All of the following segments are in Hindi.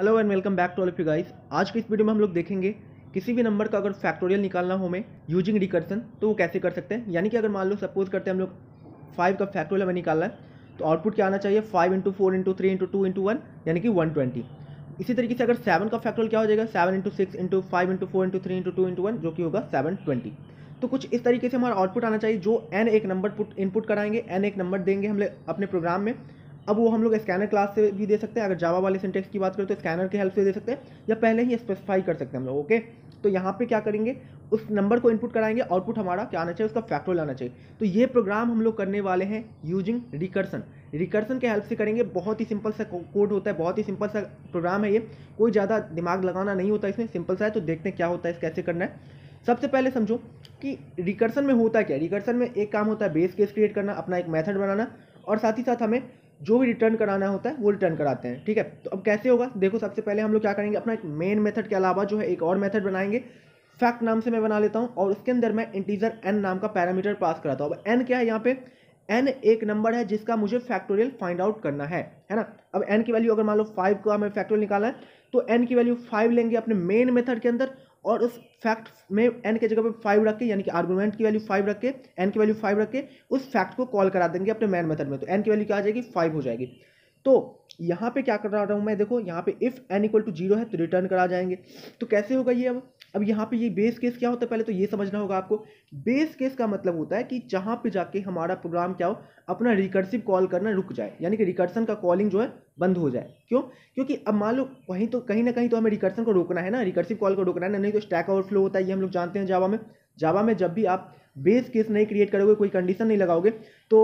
hello and welcome back to all of you guys आज के इस वीडियो में हम लोग देखेंगे किसी भी नंबर का अगर फैक्टोरियल निकालना हो हमें यूजिंग रिकर्सन तो वो कैसे कर सकते हैं यानी कि अगर मान लो सपोज करते हैं हम लोग फाइव का फैक्टोरियल हमें निकालना है तो आउटपुट क्या आना चाहिए five into four into three into two into one यानी कि वन ट्वेंटी इसी तरीके से अगर सेवन का फैक्टोरियल क्या हो जाएगा seven into six into five into four into three into two into one जो कि होगा सेवन ट्वेंटी तो कुछ इस तरीके से हमारा आउटपुट आना चाहिए जो एन एक नंबर पुट इनपुट कराएंगे एन एक नंबर देंगे हम लोग अपने प्रोग्राम में अब वो हम लोग स्कैनर क्लास से भी दे सकते हैं अगर जावा वाले सिंटेक्स की बात करें तो स्कैनर के हेल्प से दे सकते हैं या पहले ही स्पेसिफाई कर सकते हैं हम लोग ओके तो यहाँ पे क्या करेंगे उस नंबर को इनपुट कराएंगे आउटपुट हमारा क्या आना चाहिए उसका फैक्टोरियल आना चाहिए तो ये प्रोग्राम हम लोग करने वाले हैं यूजिंग रिकर्सन रिकर्सन के हेल्प से करेंगे बहुत ही सिंपल सा कोड होता है बहुत ही सिंपल सा प्रोग्राम है ये कोई ज़्यादा दिमाग लगाना नहीं होता इसमें सिंपल सा है तो देखते हैं क्या होता है कैसे करना है सबसे पहले समझो कि रिकर्सन में होता क्या रिकर्सन में एक काम होता है बेस केस क्रिएट करना अपना एक मेथड बनाना और साथ ही साथ हमें जो भी रिटर्न कराना होता है वो रिटर्न कराते हैं ठीक है तो अब कैसे होगा देखो सबसे पहले हम लोग क्या करेंगे अपना एक मेन मेथड के अलावा जो है एक और मेथड बनाएंगे फैक्ट नाम से मैं बना लेता हूँ और उसके अंदर मैं इंटीजर एन नाम का पैरामीटर पास कराता हूँ अब एन क्या है यहाँ पे एन एक नंबर है जिसका मुझे फैक्टोरियल फाइंड आउट करना है है ना अब एन की वैल्यू अगर मान लो फाइव का हमें फैक्टोरियल निकाला है तो एन की वैल्यू फाइव लेंगे अपने मेन मेथड के अंदर और उस फैक्ट में एन के जगह पे फाइव रख के यानी कि आर्गूमेंट की वैल्यू फाइव रख के एन की वैल्यू फाइव रख के उस फैक्ट को कॉल करा देंगे अपने मैन मेथड में तो एन की वैल्यू क्या आ जाएगी फाइव हो जाएगी तो यहाँ पे क्या करा रहा हूँ मैं देखो यहाँ पे if N equal to zero है तो रिटर्न करा जाएंगे तो कैसे होगा ये अब अब यहाँ पे ये बेस केस क्या होता है पहले तो ये समझना होगा आपको बेस केस का मतलब होता है कि जहाँ पे जाके हमारा प्रोग्राम क्या हो अपना रिकर्सिव कॉल करना रुक जाए यानी कि रिकर्सन का कॉलिंग जो है बंद हो जाए क्यों क्योंकि अब मान लो कहीं तो कहीं ना कहीं तो हमें रिकर्सन को रोकना है ना रिकर्सिव कॉल को रोकना है ना नहीं तो स्टैक ओवरफ्लो होता है ये हम लोग जानते हैं जावा में जावा में जब भी आप बेस केस नहीं क्रिएट करोगे कोई कंडीशन नहीं लगाओगे तो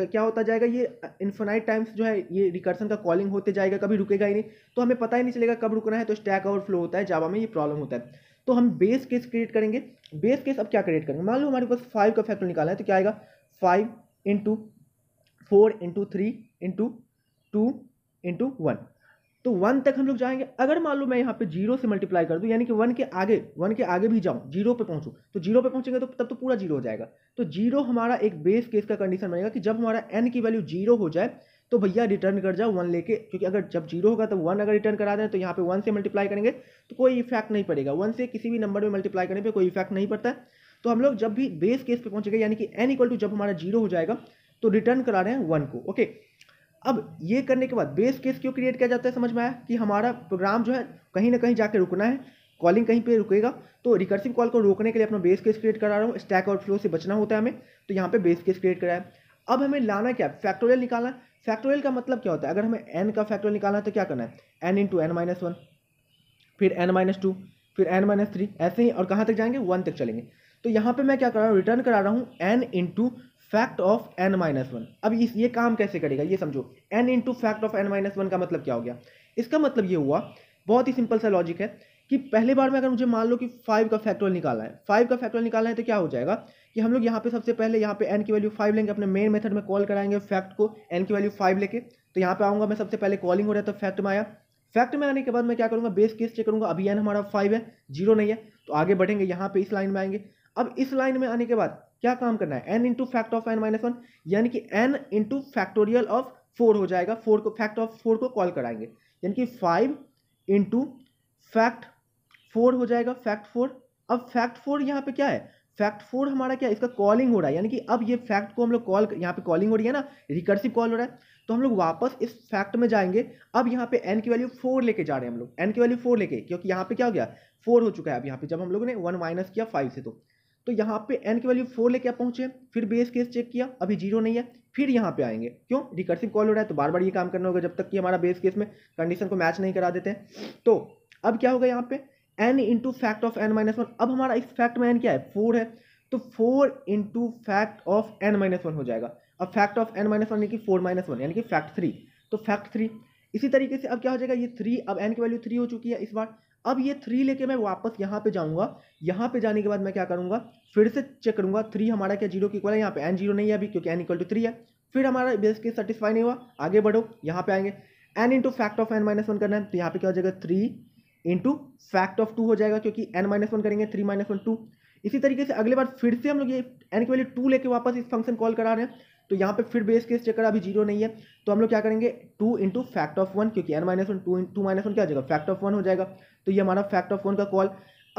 क्या होता जाएगा ये इन्फोनाइट टाइम्स जो है ये रिकर्सन का कॉलिंग होते जाएगा कभी रुकेगा ही नहीं तो हमें पता ही नहीं चलेगा कब रुकना है तो स्टैक ओवरफ्लो होता है जावा में ये प्रॉब्लम होता है तो हम बेस केस क्रिएट करेंगे बेस केस अब क्या क्रिएट करेंगे मान लो हमारे पास फाइव का फैक्टर निकाला है तो क्या आएगा five into four into three into two into one तो वन तक हम लोग जाएंगे अगर मान लो मैं यहाँ पे जीरो से मल्टीप्लाई कर दूँ यानी कि वन के आगे वन के आगे भी जाऊँ जीरो पे पहुँचूँ तो जीरो पे पहुँचेंगे तो तब तो पूरा जीरो हो जाएगा तो जीरो हमारा एक बेस केस का कंडीशन बनेगा कि जब हमारा एन की वैल्यू जीरो हो जाए तो भैया रिटर्न कर जाओ वन लेके क्योंकि अगर जब जीरो होगा तो वन अगर रिटर्न करा दें तो यहाँ पे वन से मल्टीप्लाई करेंगे तो कोई इफेक्ट नहीं पड़ेगा वन से किसी भी नंबर में मल्टीप्लाई करने पे कोई इफेक्ट नहीं पड़ता तो हम लोग जब भी बेस केस पे पहुँचेंगे यानी कि एन इक्वल टू जब हमारा जीरो हो जाएगा तो रिटर्न करा रहे हैं वन को ओके अब ये करने के बाद बेस केस क्यों क्रिएट किया जाता है समझ में आया कि हमारा प्रोग्राम जो है कहीं ना कहीं जाके रुकना है कॉलिंग कहीं पे रुकेगा तो रिकर्सिव कॉल को रोकने के लिए अपना बेस केस क्रिएट करा रहा हूँ स्टैक और फ्लो से बचना होता है हमें तो यहाँ पे बेस केस क्रिएट कराया अब हमें लाना क्या है फैक्टोरियल निकालना फैक्टोरियल का मतलब क्या होता है अगर हमें एन का फैक्टोरियल निकालना है तो क्या करना है N into N minus one फिर एन माइनस टू फिर एन माइनस थ्री ऐसे ही और कहाँ तक जाएंगे वन तक चलेंगे तो यहाँ पर मैं क्या कर रहा हूँ रिटर्न करा रहा हूँ N into fact of N minus one अब इस ये काम कैसे करेगा ये समझो N into fact of N minus one का मतलब क्या हो गया इसका मतलब ये हुआ बहुत ही सिंपल सा लॉजिक है कि पहले बार में अगर मुझे मान लो कि फाइव का फैक्टोरियल निकाला है फाइव का फैक्टोरियल निकाला है तो क्या हो जाएगा कि हम लोग यहाँ पे सबसे पहले यहाँ पे एन की वैल्यू फाइव लेंगे अपने मेन मेथड में कॉल कराएंगे फैक्ट को एन की वैल्यू फाइव लेके तो यहाँ पे आऊँगा मैं सबसे पहले कॉलिंग हो रहा है तो फैक्ट में आया फैक्ट में आने के बाद मैं क्या करूँगा बेस केस चेक करूँगा अभी एन हमारा फाइव है जीरो नहीं है तो आगे बढ़ेंगे यहाँ पे इस लाइन में आएंगे अब इस लाइन में आने के बाद क्या काम करना है N into fact of N minus one यानी कि N into factorial of four हो जाएगा फोर को फैक्ट ऑफ फोर को कॉल कराएंगे यानी कि फाइव इंटू फैक्ट फोर हो जाएगा फैक्ट फोर अब फैक्ट फोर यहाँ पे क्या है फैक्ट फोर हमारा क्या है इसका कॉलिंग हो रहा है यानी कि अब ये फैक्ट को हम लोग कॉल यहाँ पे कॉलिंग हो रही है ना रिकर्सिव कॉल हो रहा है तो हम लोग वापस इस फैक्ट में जाएंगे अब यहाँ पे एन की वैल्यू फोर लेके जा रहे हैं हम लोग एन की वैल्यू फोर लेके क्योंकि यहाँ पे क्या हो गया फोर हो चुका है अब यहाँ पे जब हम लोगों ने वन माइनस किया फाइव से तो तो यहाँ पे एन की वैल्यू फोर लेके आप पहुँचे फिर बेस केस चेक किया अभी जीरो नहीं है फिर यहाँ पे आएंगे क्यों रिकर्सिव कॉल हो रहा है तो बार बार ये काम करना होगा जब तक कि हमारा बेस केस में कंडीशन को मैच नहीं करा देते हैं तो अब क्या होगा यहाँ पे N into fact of N minus one अब हमारा इस फैक्ट में एन क्या है फोर है तो four into fact of N minus one हो जाएगा अब fact of N minus one यानी कि फोर माइनस वन यानी कि फैक्ट थ्री तो फैक्ट थ्री इसी तरीके से अब क्या हो जाएगा ये थ्री अब एन की वैल्यू थ्री हो चुकी है इस बार अब ये थ्री लेके मैं वापस यहाँ पे जाऊँगा यहाँ पे जाने के बाद मैं क्या करूँगा फिर से चेक करूँगा थ्री हमारा क्या जीरो की इक्वल है यहाँ पे एन जीरो नहीं है अभी क्योंकि एन इक्वल टू थ्री है फिर हमारा बेस केस सेटिस्फाई नहीं हुआ आगे बढ़ो यहाँ पे आएंगे N into fact of N minus one करना है तो यहाँ पे क्या हो जाएगा three into fact of two हो जाएगा क्योंकि एन माइनस वन करेंगे थ्री माइनस वन टू इसी तरीके से अगले बार फिर से हम लोग ये एन की वैल्यू टू लेके वापस इस फंक्शन कॉल करा रहे हैं तो यहाँ पे फिर बेस केस चेकर अभी जीरो नहीं है तो हम लोग क्या करेंगे two into fact of one क्योंकि N minus one two two minus one क्या हो जाएगा फैक्ट ऑफ वन हो जाएगा तो ये हमारा फैक्ट ऑफ वन का कॉल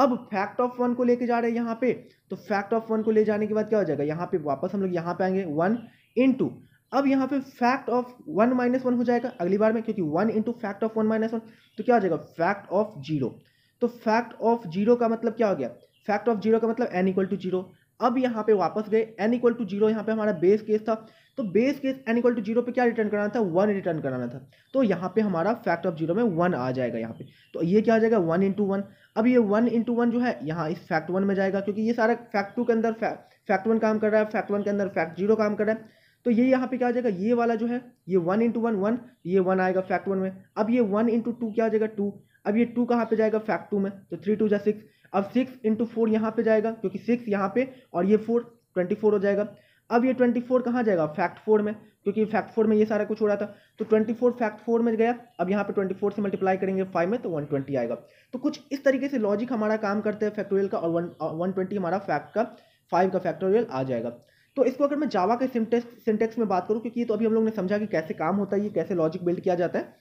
अब फैक्ट ऑफ वन को लेके जा रहे हैं यहाँ पे तो फैक्ट ऑफ वन को ले जाने के बाद क्या हो जाएगा यहाँ पे वापस हम लोग यहाँ पे आएंगे वन इंटू अब यहाँ पे fact of one minus one हो जाएगा अगली बार में क्योंकि one into fact of one minus one तो क्या हो जाएगा फैक्ट ऑफ जीरो तो फैक्ट ऑफ जीरो का मतलब क्या हो गया फैक्ट ऑफ जीरो का मतलब एन इक्वल टू जीरो अब यहाँ पे वापस गए एन इक्वल टू जीरो यहाँ पे हमारा बेस केस था तो base case N equal to zero पे क्या रिटर्न कराना था वन रिटर्न कराना था तो यहाँ पे हमारा फैक्ट ऑफ जीरो में वन आ जाएगा यहाँ पे तो ये क्या आ जाएगा वन इंटू वन अब ये वन इंटू वन जो है यहाँ इस फैक्ट वन में जाएगा क्योंकि ये सारा फैक्ट टू के अंदर फैक्ट वन काम कर रहा है फैक्ट वन के अंदर फैक्ट जीरो काम कर रहा है तो ये यहाँ पे क्या आ जाएगा ये वाला जो है ये वन इंटू वन वन ये वन आएगा फैक्ट वन में अब ये वन इंटू टू क्या आ जाएगा टू अब ये टू कहाँ पे जाएगा फैक्ट टू में तो थ्री टू जा सिक्स अब सिक्स इंटू फोर यहाँ पर जाएगा क्योंकि सिक्स यहाँ पे और ये फोर ट्वेंटी फोर हो जाएगा अब ये ट्वेंटी फोर कहाँ जाएगा फैक्ट फोर में क्योंकि फैक्ट फोर में ये सारा कुछ हो रहा था तो ट्वेंटी फोर फैक्ट फोर में गया अब यहाँ पे ट्वेंटी फोर से मल्टीप्लाई करेंगे फाइव में तो वन ट्वेंटी आएगा तो कुछ इस तरीके से लॉजिक हमारा काम करते हैं फैक्टोरियल का और वन वन ट्वेंटी हमारा फैक्ट का फाइव का फैक्टोरियल आ जाएगा तो इसको अगर मैं जावा के सिंटेक्स सिंटेक्स में बात करूँ क्योंकि ये तो अभी हम लोग ने समझा कि कैसे काम होता है ये कैसे लॉजिक बिल्ड किया जाता है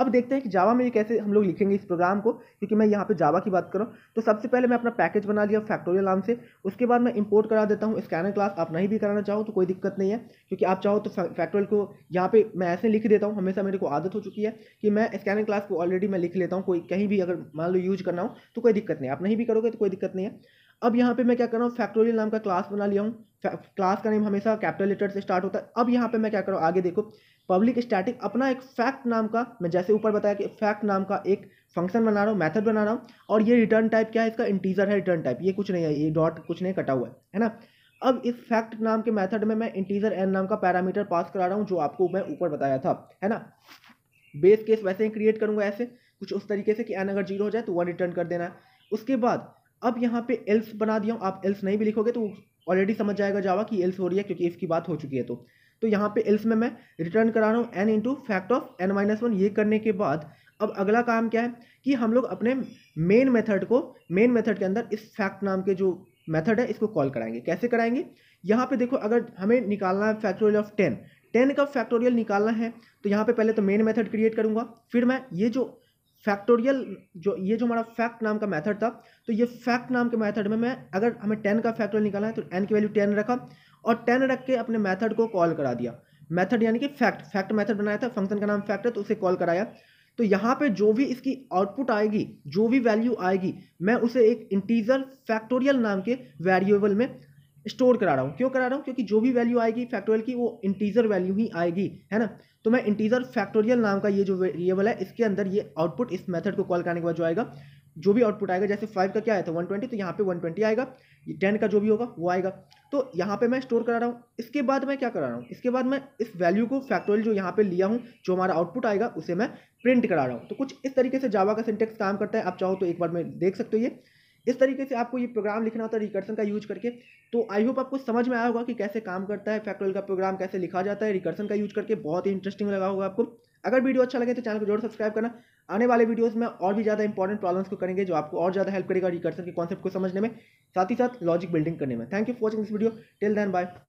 अब देखते हैं कि जावा में ये कैसे हम लोग लिखेंगे इस प्रोग्राम को क्योंकि मैं यहाँ पे जावा की बात कर रहा हूँ तो सबसे पहले मैं अपना पैकेज बना लिया फैक्टोरियल नाम से उसके बाद मैं इंपोर्ट करा देता हूँ स्कैनर क्लास आप नहीं भी कराना चाहो तो कोई दिक्कत नहीं है क्योंकि आप चाहो तो फैक्टोरियल को यहाँ पे मैं ऐसे लिख देता हूँ हमेशा मेरे को आदत हो चुकी है कि मैं स्कैनर क्लास को ऑलरेडी मैं लिख लेता हूँ कोई कहीं भी अगर मान लो यूज करना हो तो कोई दिक्कत नहीं आप नहीं भी करोगे तो कोई दिक्कत नहीं है अब यहाँ पे मैं क्या कर रहा हूँ फैक्टोरियल नाम का क्लास बना लिया हूँ क्लास का नेम हमेशा कैपिटल लेटर से स्टार्ट होता है अब यहाँ पे मैं क्या कर रहा हूँ आगे देखो पब्लिक स्टैटिक अपना एक फैक्ट नाम का मैं जैसे ऊपर बताया कि फैक्ट नाम का एक फंक्शन बना रहा हूँ मैथड बना रहा हूँ और ये रिटर्न टाइप क्या है इसका इंटीजर है रिटर्न टाइप ये कुछ नहीं है ये डॉट कुछ नहीं कटा हुआ है है ना अब इस फैक्ट नाम के मैथड में मैं इंटीजर एन नाम का पैरामीटर पास करा रहा हूँ जो आपको मैं ऊपर बताया था है ना बेस केस वैसे ही क्रिएट करूँगा ऐसे कुछ उस तरीके से कि एन अगर जीरो हो जाए तो वन रिटर्न कर देना है उसके बाद अब यहाँ पे एल्स बना दिया हूँ आप एल्स नहीं भी लिखोगे तो ऑलरेडी समझ जाएगा जावा कि एल्स हो रही है क्योंकि इसकी बात हो चुकी है तो तो यहाँ पे एल्स में मैं रिटर्न करा रहा हूँ N into fact of N minus one ये करने के बाद अब अगला काम क्या है कि हम लोग अपने मेन मेथड को मेन मेथड के अंदर इस फैक्ट नाम के जो मेथड है इसको कॉल कराएंगे कैसे कराएंगे यहाँ पे देखो अगर हमें निकालना है फैक्टोरियल ऑफ टेन टेन का फैक्टोरियल निकालना है तो यहाँ पे पहले तो मेन मेथड क्रिएट करूँगा फिर मैं ये जो फैक्टोरियल जो ये जो हमारा फैक्ट नाम का मेथड था तो ये फैक्ट नाम के मेथड में मैं अगर हमें टेन का फैक्टोरियल निकालना है तो एन की वैल्यू टेन रखा और टेन रख के अपने मेथड को कॉल करा दिया मेथड यानी कि फैक्ट फैक्ट मेथड बनाया था फंक्शन का नाम फैक्ट है तो उसे कॉल कराया तो यहाँ पे जो भी इसकी आउटपुट आएगी जो भी वैल्यू आएगी मैं उसे एक इंटीजर फैक्टोरियल नाम के वेरिएबल में स्टोर करा रहा हूँ क्यों करा रहा हूँ क्योंकि जो भी वैल्यू आएगी फैक्टोरियल की वो इंटीजर वैल्यू ही आएगी है ना तो मैं इंटीजर फैक्टोरियल नाम का ये जो वेरिएबल है इसके अंदर ये आउटपुट इस मेथड को कॉल करने के बाद जो आएगा जो भी आउटपुट आएगा जैसे फाइव का क्या आया था वन ट्वेंटी तो यहाँ पे वन ट्वेंटी आएगा टेन का जो भी होगा वो आएगा तो यहाँ पे मैं स्टोर करा रहा हूँ इसके बाद मैं क्या करा रहा हूँ इसके बाद मैं इस वैल्यू को फैक्टोरियल जो यहाँ पे लिया हूँ जो हमारा आउटपुट आएगा उसे मैं प्रिंट करा रहा हूँ तो कुछ इस तरीके से जावा का सिंटेक्स काम करता है आप चाहो तो एक बार मैं देख सकते हो ये इस तरीके से आपको ये प्रोग्राम लिखना होता है रिकर्सन का यूज करके तो आई होप आपको समझ में आया होगा कि कैसे काम करता है फैक्टोरियल का प्रोग्राम कैसे लिखा जाता है रिकर्सन का यूज करके बहुत ही इंटरेस्टिंग लगा होगा आपको अगर वीडियो अच्छा लगे तो चैनल को जरूर सब्सक्राइब करना आने वाले वीडियोस में और भी ज़्यादा इंपॉर्टेंट प्रॉब्लम्स को करेंगे जो आपको और ज़्यादा हेल्प करेगा रिकर्सन के कॉन्सेप्ट को समझने में साथ ही साथ लॉजिक बिल्डिंग करने में thank you for watching this video till then bye